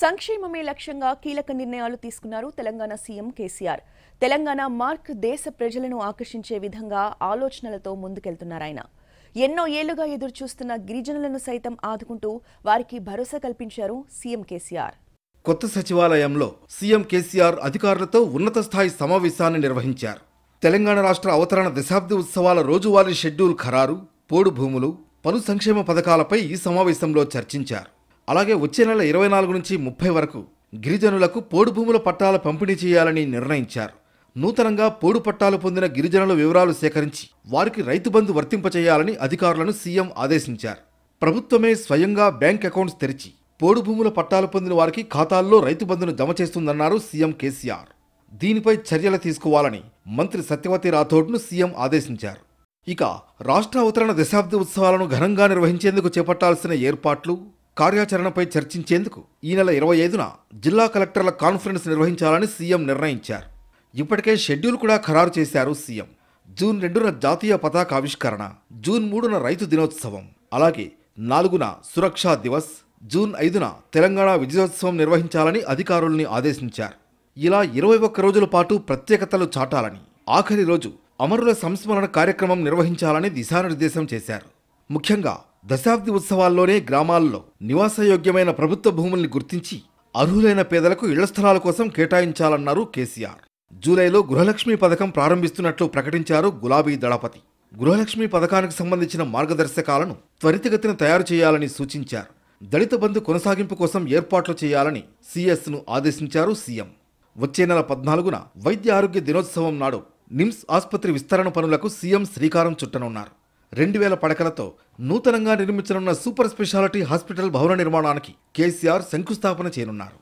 సంక్షేమమే లక్ష్యంగా కీలక నిర్ణయాలు తీసుకున్నారు తెలంగాణ సీఎం కేసీఆర్ తెలంగాణ మార్క్ దేశ ప్రజలను ఆకర్షించే విధంగా ఆలోచనలతో ముందుకెళ్తున్నారాయన ఎన్నో ఏళ్లుగా ఎదురుచూస్తున్న గిరిజనులను సైతం ఆదుకుంటూ వారికి భరోసా కల్పించారు సీఎం కేసీఆర్ కొత్త సచివాలయంలో సీఎం కేసీఆర్ అధికారులతో ఉన్నత స్థాయి సమావేశాన్ని నిర్వహించారు తెలంగాణ రాష్ట్ర అవతరణ దశాబ్ది ఉత్సవాల రోజువారీ షెడ్యూల్ ఖరారు పోడు భూములు పలు సంక్షేమ పథకాలపై ఈ సమావేశంలో చర్చించారు అలాగే వచ్చే నెల ఇరవై నాలుగు నుంచి ముప్పై వరకు గిరిజనులకు పోడు భూముల పట్టాల పంపిణీ చేయాలని నిర్ణయించారు నూతనంగా పోడు పట్టాలు పొందిన గిరిజనుల వివరాలు సేకరించి వారికి రైతు బంధు వర్తింపచేయాలని అధికారులను సీఎం ఆదేశించారు ప్రభుత్వమే స్వయంగా బ్యాంక్ అకౌంట్స్ తెరిచి పోడు భూముల పట్టాలు పొందిన వారికి ఖాతాల్లో రైతు బంధును జమ చేస్తుందన్నారు సీఎం కేసీఆర్ దీనిపై చర్యలు తీసుకోవాలని మంత్రి సత్యవతి రాథోడ్ను సీఎం ఆదేశించారు ఇక రాష్ట్ర అవతరణ దశాబ్ది ఉత్సవాలను ఘనంగా నిర్వహించేందుకు చేపట్టాల్సిన ఏర్పాట్లు కార్యాచరణపై చర్చించేందుకు ఈ నెల ఇరవై ఐదున జిల్లా కలెక్టర్ల కాన్ఫరెన్స్ నిర్వహించాలని సీఎం నిర్ణయించారు ఇప్పటికే షెడ్యూల్ కూడా ఖరారు చేశారు సీఎం జూన్ రెండున జాతీయ పతాక ఆవిష్కరణ జూన్ మూడున రైతు దినోత్సవం అలాగే నాలుగున సురక్షా దివస్ జూన్ ఐదున తెలంగాణ విజయోత్సవం నిర్వహించాలని అధికారుల్ని ఆదేశించారు ఇలా ఇరవై ఒక్క రోజుల పాటు ప్రత్యేకతలు చాటాలని ఆఖరి రోజు అమరుల సంస్మరణ కార్యక్రమం నిర్వహించాలని దిశానిర్దేశం చేశారు ముఖ్యంగా దశాబ్ది ఉత్సవాల్లోనే గ్రామాల్లో నివాసయోగ్యమైన ప్రభుత్వ భూముల్ని గుర్తించి అర్హులైన పేదలకు ఇళ్ల స్థలాల కోసం కేటాయించాలన్నారు కేసీఆర్ జూలైలో గృహలక్ష్మి పథకం ప్రారంభిస్తున్నట్లు ప్రకటించారు గులాబీ దళపతి గృహలక్ష్మి పథకానికి సంబంధించిన మార్గదర్శకాలను త్వరితగతిన తయారు చేయాలని సూచించారు దళిత బంధు కొనసాగింపు కోసం ఏర్పాట్లు చేయాలని సీఎస్ను ఆదేశించారు సీఎం వచ్చే నెల పద్నాలుగున వైద్య ఆరోగ్య దినోత్సవం నాడు నిమ్స్ ఆసుపత్రి విస్తరణ పనులకు సీఎం శ్రీకారం చుట్టనున్నారు రెండు వేల పడకలతో నూతనంగా నిర్మించనున్న సూపర్ స్పెషాలిటీ హాస్పిటల్ భవన నిర్మాణానికి కేసీఆర్ శంకుస్థాపన చేయనున్నారు